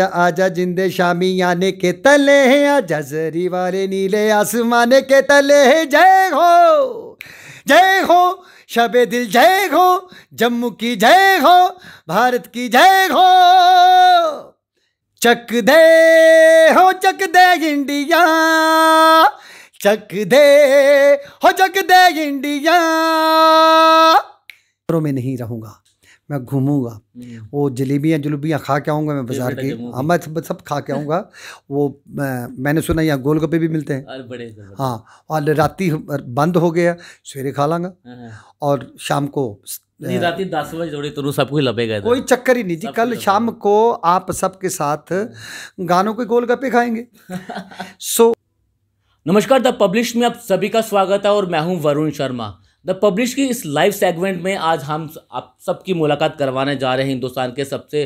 आजा आजा जिंदे शामी आने के तले हैं आजा जरी वाले नीले आसमाने के तले है जय हो जय हो शबे दिल जय हो जम्मू की जय हो भारत की जय हो चक दे हो चक दे इंडिया चक दे हो चक दे इंडिया में नहीं रहूंगा मैं घूमूंगा हम्म। वो जलेबियाँ जलेबियाँ खा के आऊँगा मैं बाजार तो हाँ, की हाँ मैं सब सब खा के आऊँगा वो मैं, मैंने सुना यहाँ गोलगप्पे भी मिलते हैं हाँ और राती बंद हो गया सवेरे खा लांगा हाँ, हाँ। और शाम को राती दस बजे थोड़ी तो सब कुछ लपेगा कोई चक्कर ही नहीं जी कल शाम को आप सबके साथ गानों के गोलगप्पे खाएंगे सो नमस्कार द पब्लिश में आप सभी का स्वागत है और मैं हूँ वरुण शर्मा द पब्लिश की इस लाइव सेगमेंट में आज हम आप सबकी मुलाकात करवाने जा रहे हैं हिंदुस्तान के सबसे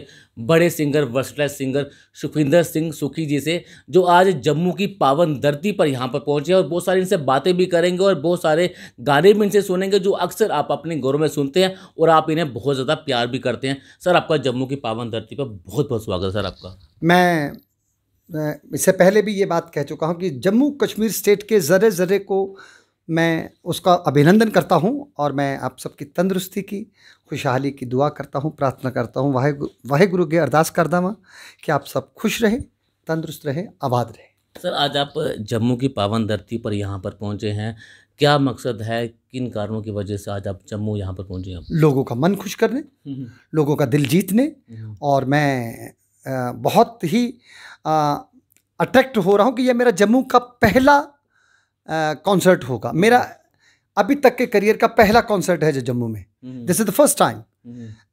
बड़े singer versatile singer Sukhwinder Singh Sukhi ji से जो आज जम्मू की पावन धरती पर यहाँ पर पहुँचे और बहुत सारी इनसे बातें भी करेंगे और बहुत सारे गाने भी इनसे सुनेंगे जो अक्सर आप अपने घरों में सुनते हैं और आप इन्हें बहुत ज़्यादा प्यार भी करते हैं सर आपका जम्मू की पावन धरती पर बहुत बहुत स्वागत है सर आपका मैं इससे पहले भी ये बात कह चुका हूँ कि जम्मू कश्मीर स्टेट के ज़र्रे ज़र्रे को मैं उसका अभिनंदन करता हूँ और मैं आप सबकी तंदुरुस्ती की खुशहाली की दुआ करता हूँ प्रार्थना करता हूँ वाहे वाहे गुरु के अरदास कर वहाँ कि आप सब खुश रहें तंदुरुस्त रहें आबाद रहें सर आज आप जम्मू की पावन धरती पर यहाँ पर पहुँचे हैं क्या मकसद है किन कारणों की वजह से आज आप जम्मू यहाँ पर पहुँचे हैं लोगों का मन खुश करने हम्म, हम्म। लोगों का दिल जीतने हम्म। और मैं बहुत ही अट्रैक्ट हो रहा हूँ कि यह मेरा जम्मू का पहला कॉन्सर्ट होगा मेरा अभी तक के करियर का पहला कॉन्सर्ट है जो जम्मू में this is the first time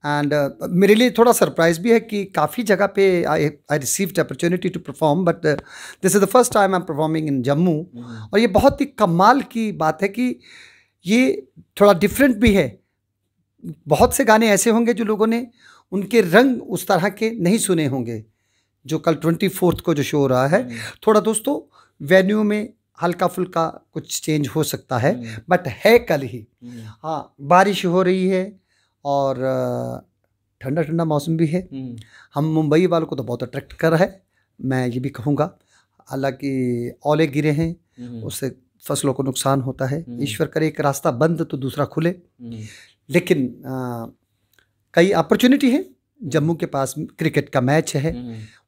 and मेरे लिए थोड़ा सरप्राइज भी है कि काफ़ी जगह पे I I received opportunity to perform but this is the first time I am performing in Jammu hmm. और ये बहुत ही कमाल की बात है कि ये थोड़ा डिफरेंट भी है बहुत से गाने ऐसे होंगे जो लोगों ने उनके रंग उस तरह के नहीं सुने होंगे जो कल ट्वेंटी फोर्थ को जो शो हो रहा है हम्म। थोड़ा दोस्तों वेन्यू में हल्का फुल्का कुछ चेंज हो सकता है बट हम्म। है कल ही हम्म। हाँ बारिश हो रही है और ठंडा ठंडा मौसम भी है हम्म। हम मुंबई वालों को तो बहुत अट्रैक्ट कर रहा है मैं ये भी कहूँगा हालांकि ओले गिरे हैं उससे फसलों को नुकसान होता है ईश्वर करे एक रास्ता बंद तो दूसरा खुले लेकिन आ, कई अपॉर्चुनिटी है जम्मू के पास क्रिकेट का मैच है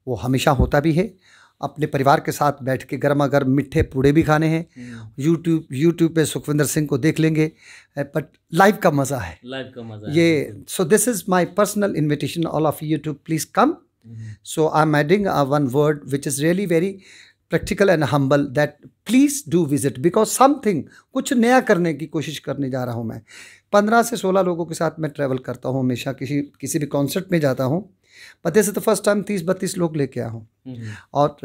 वो हमेशा होता भी है अपने परिवार के साथ बैठ के गर्मा गर्म मिठ्ठे पूड़े भी खाने हैं यूट्यूब हम्म। यूट्यूब पे सुखविंदर सिंह को देख लेंगे बट लाइव का मज़ा है लाइव का मज़ा ये so this is my personal invitation all of you to please come so I am adding one word which is really very practical and humble that please do visit because something कुछ नया करने की कोशिश करने जा रहा हूँ मैं पंद्रह से सोलह लोगों के साथ मैं ट्रैवल करता हूँ हमेशा किसी किसी भी कॉन्सर्ट में जाता हूँ पते से तो फर्स्ट टाइम तीस बत्तीस लोग लेके आया हूँ हम्म। और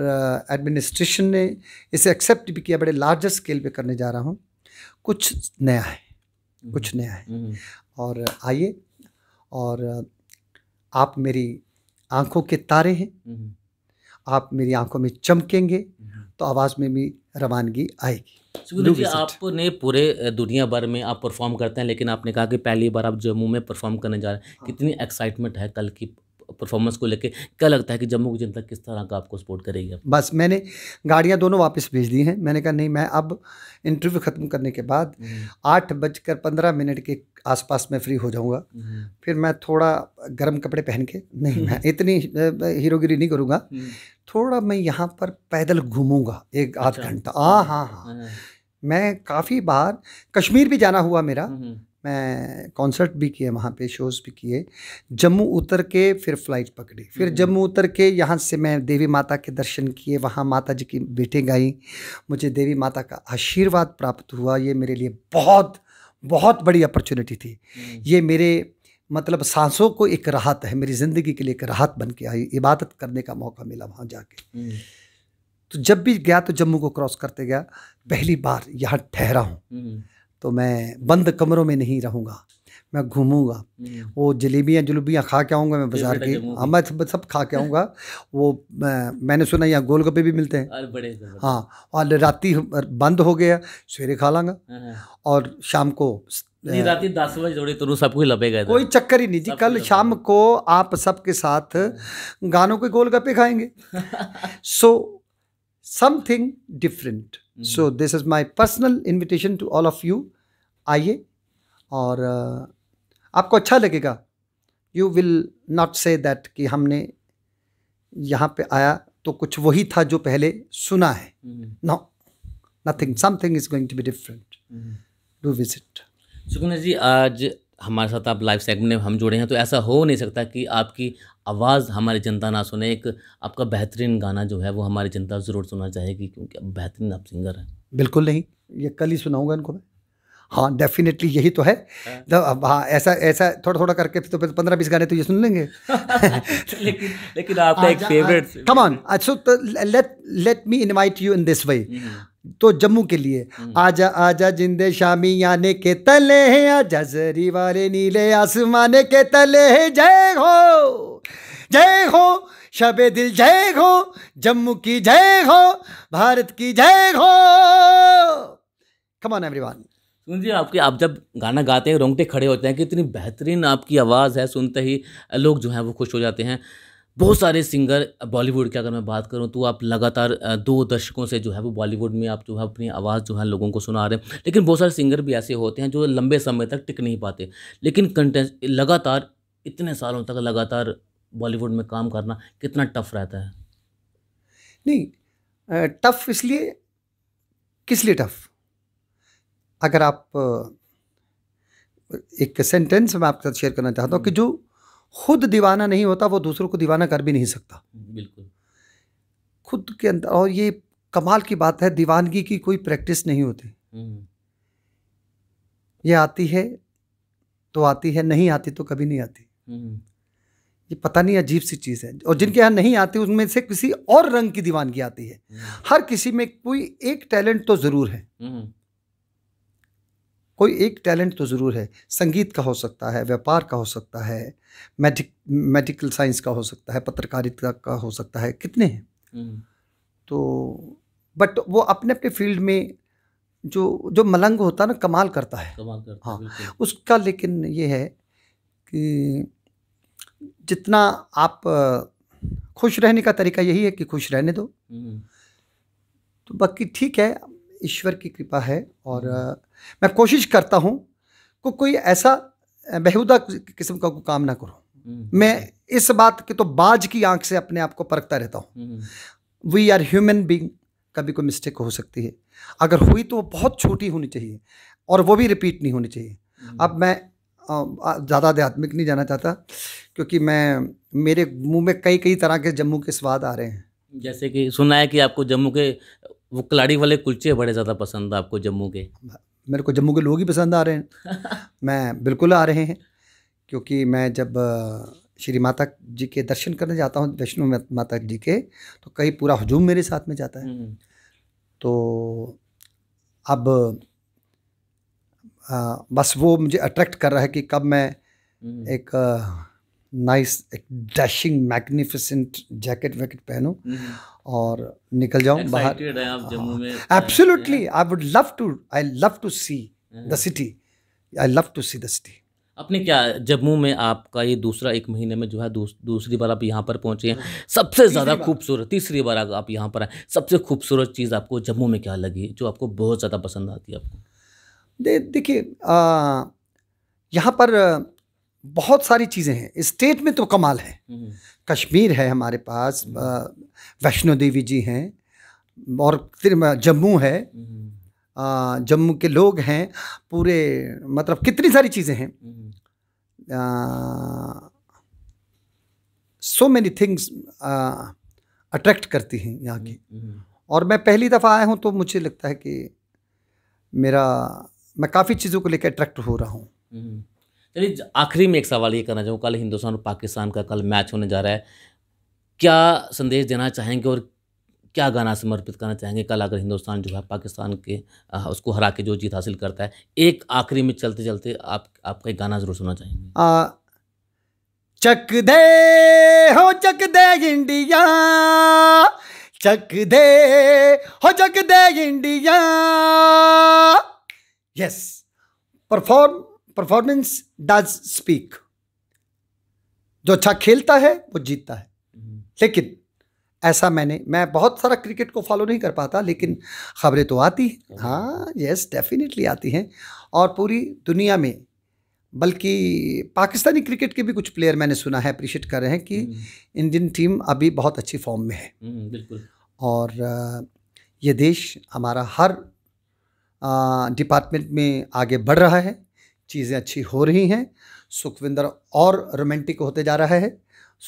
एडमिनिस्ट्रेशन uh, ने इसे एक्सेप्ट भी किया बड़े लार्जर स्केल पे करने जा रहा हूँ कुछ नया है हम्म। कुछ नया है हम्म। और आइए और आप मेरी आंखों के तारे हैं आप मेरी आंखों में चमकेंगे तो आवाज़ में भी रवानगी आएगी जी आपने पूरे दुनिया भर में आप परफॉर्म करते हैं लेकिन आपने कहा कि पहली बार आप जम्मू में परफॉर्म करने जा रहे हैं हाँ। कितनी एक्साइटमेंट है कल की परफॉर्मेंस को लेकर क्या लगता है कि जम्मू की जनता किस तरह का आपको सपोर्ट करेगी आप? बस मैंने गाड़ियाँ दोनों वापस भेज दी हैं मैंने कहा नहीं मैं अब इंटरव्यू ख़त्म करने के बाद हम्म। आठ बजकर पंद्रह मिनट के आसपास मैं फ्री हो जाऊंगा हम्म। फिर मैं थोड़ा गर्म कपड़े पहन के नहीं मैं हम्म। इतनी हीरोगिरी नहीं करूँगा थोड़ा मैं यहाँ पर पैदल घूमूंगा एक आध अच्छा। घंटा हाँ हाँ हाँ, हाँ। मैं काफ़ी बार कश्मीर भी जाना हुआ मेरा मैं कॉन्सर्ट भी किए वहाँ पे शोज़ भी किए जम्मू उतर के फिर फ्लाइट पकड़ी फिर हम्म। जम्मू उतर के यहाँ से मैं देवी माता के दर्शन किए वहाँ माता जी की बेटे गाई मुझे देवी माता का आशीर्वाद प्राप्त हुआ ये मेरे लिए बहुत बहुत बड़ी अपॉर्चुनिटी थी हम्म। ये मेरे मतलब सांसों को एक राहत है मेरी ज़िंदगी के लिए एक राहत बन के आई इबादत करने का मौका मिला वहाँ जाके हम्म। तो जब भी गया तो जम्मू को क्रॉस करते गया पहली बार यहाँ ठहरा हूँ तो मैं बंद कमरों में नहीं रहूँगा मैं घूमूंगा हम्म। वो जलेबियाँ जुलूबियाँ खा के आऊँगा मैं बाजार के हाँ मैं सब, सब खा के आऊँगा वो मैंने सुना यहाँ गोलगप्पे भी मिलते हैं हाँ और रात बंद हो गया सवेरे खा लाँगा हाँ, हाँ। और शाम को राती दस बजे तो सब कोई लगेगा कोई चक्कर ही नहीं जी कल शाम को आप सबके साथ हाँ। गानों के गोलगप्पे खाएंगे so something different so this is my personal invitation to all of you आइए और uh, आपको अच्छा लगेगा you will not say that कि हमने यहाँ पे आया तो कुछ वही था जो पहले सुना है no nothing something is going to be different do visit Sukuna ji आज हमारे साथ आप लाइव सेगमेंट में हम जुड़े हैं तो ऐसा हो नहीं सकता कि आपकी आवाज़ हमारी जनता ना सुने एक आपका बेहतरीन गाना जो है वो हमारी जनता ज़रूर सुनना चाहेगी क्योंकि बेहतरीन आप सिंगर हैं बिल्कुल नहीं ये कल ही सुनाऊंगा इनको मैं हाँ डेफिनेटली यही तो है हाँ, हाँ ऐसा ऐसा थोड़ा थोड़ा करके तो पंद्रह बीस गाने तो ये सुन लेंगे लेकिन लेकिन आपका एक favourite come on so let let me invite you in this way तो जम्मू के लिए हम्म। आजा आजा जिंदे शामी आने के तले है आजा जरी वाले नीले आसमाने के तले है जय हो जय हो शबे दिल जय हो जम्मू की जय हो भारत की जय हो कमान एवरीवन सुन जी आपके आप जब गाना गाते हैं रोंगटे खड़े होते हैं कि इतनी बेहतरीन आपकी आवाज़ है सुनते ही लोग जो हैं वो खुश हो जाते हैं बहुत सारे सिंगर बॉलीवुड की अगर मैं बात करूं तो आप लगातार दो दशकों से जो है वो बॉलीवुड में आप जो है अपनी आवाज़ जो है लोगों को सुना रहे हैं लेकिन बहुत सारे सिंगर भी ऐसे होते हैं जो लंबे समय तक टिक नहीं पाते लेकिन कंटेंट लगातार इतने सालों तक लगातार बॉलीवुड में काम करना कितना टफ रहता है नहीं टफ इसलिए किस लिए टफ अगर आप एक सेंटेंस मैं आपके साथ शेयर करना चाहता हूँ कि हम्म। जो खुद दीवाना नहीं होता वो दूसरों को दीवाना कर भी नहीं सकता बिल्कुल खुद के अंदर और ये कमाल की बात है दीवानगी की कोई प्रैक्टिस नहीं होती हम्म। ये आती है तो आती है नहीं आती तो कभी नहीं आती हम्म। ये पता नहीं अजीब सी चीज़ है और जिनके यहाँ नहीं आती उनमें से किसी और रंग की दीवानगी आती है हर किसी में कोई एक टैलेंट तो ज़रूर है कोई एक टैलेंट तो ज़रूर है संगीत का हो सकता है व्यापार का हो सकता है मेडिक मेडिकल साइंस का हो सकता है पत्रकारिता का हो सकता है कितने हैं हम्म। तो बट वो अपने अपने फील्ड में जो जो मलंग होता है ना कमाल करता है कमाल करता हाँ उसका लेकिन ये है कि जितना आप खुश रहने का तरीका यही है कि खुश रहने दो हम्म। तो बाकी ठीक है ईश्वर की कृपा है और मैं कोशिश करता हूँ को कोई ऐसा बेहूदा किस्म का काम ना करूँ हम्म। मैं इस बात के तो बाज की आंख से अपने आप को परखता रहता हूँ वी आर ह्यूमन बींग कभी कोई मिस्टेक हो सकती है अगर हुई तो वो बहुत छोटी होनी चाहिए और वो भी रिपीट नहीं होनी चाहिए हम्म। अब मैं ज़्यादा आध्यात्मिक नहीं जाना चाहता क्योंकि मैं मेरे मुंह में कई कई तरह के जम्मू के स्वाद आ रहे हैं जैसे कि सुना है कि आपको जम्मू के वो कलाड़ी वाले कुलचे बड़े ज़्यादा पसंद आपको जम्मू के हाँ, मेरे को जम्मू के लोग ही पसंद आ रहे हैं मैं बिल्कुल आ रहे हैं क्योंकि मैं जब श्री माता जी के दर्शन करने जाता हूँ वैष्णो माता जी के तो कहीं पूरा हजूम मेरे साथ में जाता है हम्म। तो अब आ, बस वो मुझे अट्रैक्ट कर रहा है कि कब मैं हम्म। एक नाइस एक डैशिंग मैग्निफिसेंट जैकेट वैकेट पहनो और निकल जाऊँ बाहर absolutely I would love to I love to see the city I love to see the city अपने क्या जम्मू में आपका ये दूसरा एक महीने में जो है दूस, दूसरी बार आप यहाँ पर पहुँचे हैं हाँ। सबसे ज़्यादा खूबसूरत तीसरी बार आप यहाँ पर आए सबसे खूबसूरत चीज़ आपको जम्मू में क्या लगी जो आपको बहुत ज़्यादा पसंद आती है आपको दे देखिए यहाँ पर बहुत सारी चीज़ें हैं स्टेट में तो कमाल है हम्म। कश्मीर है हमारे पास वैष्णो देवी जी हैं और जम्मू है हम्म। जम्मू के लोग हैं पूरे मतलब कितनी सारी चीज़ें हैं सो मैनी थिंग्स अट्रैक्ट करती हैं यहाँ की हम्म, और मैं पहली दफ़ा आया हूँ तो मुझे लगता है कि मेरा मैं काफ़ी चीज़ों को लेकर अट्रैक्ट हो रहा हूँ चलिए आखिरी में एक सवाल ये करना चाहूँ कल हिंदुस्तान और पाकिस्तान का कल मैच होने जा रहा है क्या संदेश देना चाहेंगे और क्या गाना समर्पित करना चाहेंगे कल अगर हिंदुस्तान जो है पाकिस्तान के उसको हरा के जो जीत हासिल करता है एक आखिरी में चलते चलते आप आपका एक गाना जरूर सुनना चाहेंगे आ, चक दे हो चक दे इंडिया चक दे हो चक दे India yes perform performance does speak जो अच्छा खेलता है वो जीतता है हम्म। लेकिन ऐसा मैंने मैं बहुत सारा क्रिकेट को फॉलो नहीं कर पाता लेकिन खबरें तो आती हैं हाँ यस हाँ, डेफिनेटली आती हैं और पूरी दुनिया में बल्कि पाकिस्तानी क्रिकेट के भी कुछ प्लेयर मैंने सुना है अप्रिशिएट कर रहे हैं कि इंडियन टीम हम्म। अभी बहुत अच्छी फॉर्म में है हम्म, बिल्कुल और ये देश हमारा हर डिपार्टमेंट में आगे बढ़ रहा है चीज़ें अच्छी हो रही हैं सुखविंदर और रोमांटिक होते जा रहा है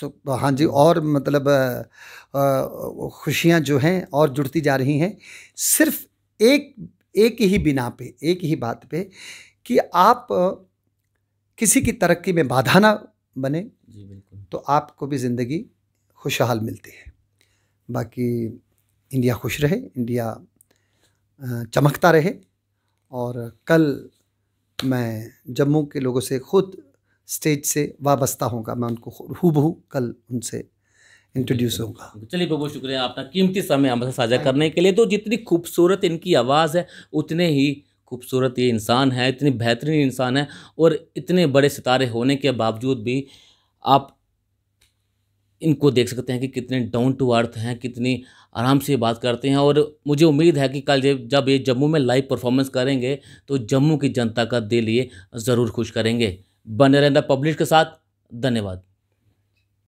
सुख हाँ जी और मतलब खुशियाँ जो हैं और जुड़ती जा रही हैं सिर्फ एक एक ही बिना पे एक ही बात पे कि आप किसी की तरक्की में बाधा ना बने जी बिल्कुल तो आपको भी ज़िंदगी खुशहाल मिलती है बाकी इंडिया खुश रहे इंडिया चमकता रहे और कल मैं जम्मू के लोगों से खुद स्टेज से वाबस्ता होगा मैं उनको हूबहू कल उनसे इंट्रोड्यूस होगा चलिए बहुत शुक्रिया आपका कीमती समय हमारे साझा करने के लिए तो जितनी खूबसूरत इनकी आवाज़ है उतने ही खूबसूरत ये इंसान है इतनी बेहतरीन इंसान है और इतने बड़े सितारे होने के बावजूद भी आप इनको देख सकते हैं कि कितने डाउन टू अर्थ हैं कितनी आराम से बात करते हैं और मुझे उम्मीद है कि कल जब ये जम्मू में लाइव परफॉर्मेंस करेंगे तो जम्मू की जनता का दिल ये ज़रूर खुश करेंगे बने रहें पब्लिक के साथ धन्यवाद